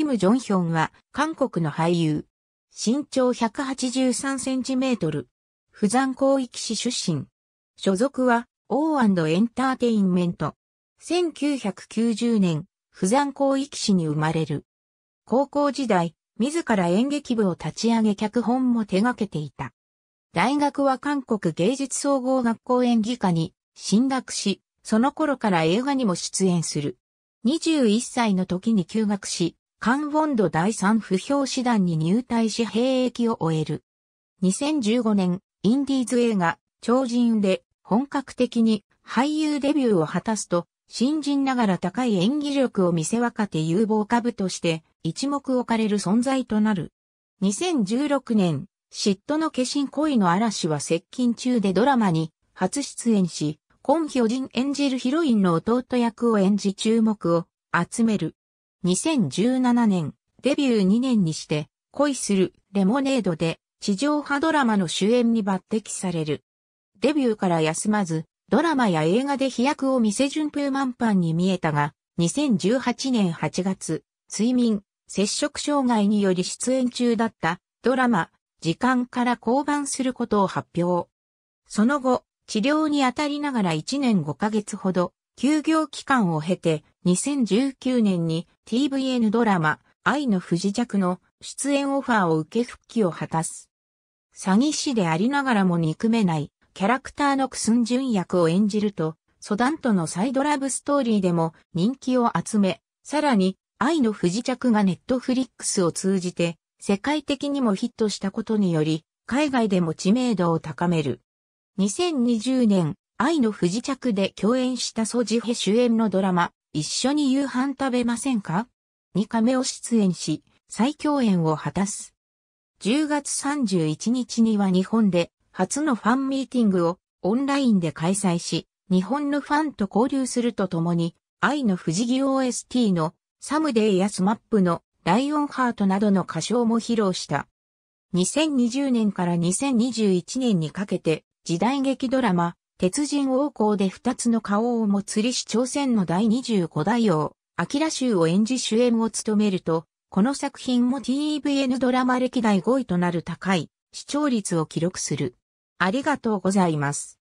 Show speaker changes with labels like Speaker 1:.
Speaker 1: キム・ジョンヒョンは、韓国の俳優。身長183センチメートル。釜山広域市出身。所属は、オーエンターテインメント。1990年、釜山広域市に生まれる。高校時代、自ら演劇部を立ち上げ脚本も手掛けていた。大学は韓国芸術総合学校演技科に進学し、その頃から映画にも出演する。21歳の時に休学し、カンウォンド第三不評師団に入隊し兵役を終える。2015年、インディーズ映画、超人で本格的に俳優デビューを果たすと、新人ながら高い演技力を見せ若手有望株として一目置かれる存在となる。2016年、嫉妬の化身恋の嵐は接近中でドラマに初出演し、コンヒョジン演じるヒロインの弟役を演じ注目を集める。2017年、デビュー2年にして、恋するレモネードで地上波ドラマの主演に抜擢される。デビューから休まず、ドラマや映画で飛躍を見せ順風満帆に見えたが、2018年8月、睡眠、接触障害により出演中だったドラマ、時間から降板することを発表。その後、治療に当たりながら1年5ヶ月ほど、休業期間を経て、2019年に TVN ドラマ愛の不時着の出演オファーを受け復帰を果たす。詐欺師でありながらも憎めないキャラクターのクスンジュン役を演じると、ソダンとのサイドラブストーリーでも人気を集め、さらに愛の不時着がネットフリックスを通じて世界的にもヒットしたことにより、海外でも知名度を高める。2020年、愛の不時着で共演したソジヘ主演のドラマ、一緒に夕飯食べませんかにカメを出演し、再共演を果たす。10月31日には日本で初のファンミーティングをオンラインで開催し、日本のファンと交流するとともに、愛の不思議 OST のサムデイやスマップのライオンハートなどの歌唱も披露した。2020年から2021年にかけて時代劇ドラマ鉄人王侯で二つの顔を持つ李氏朝鮮の第25代王、ラ州を演じ主演を務めると、この作品も TVN ドラマ歴代5位となる高い視聴率を記録する。ありがとうございます。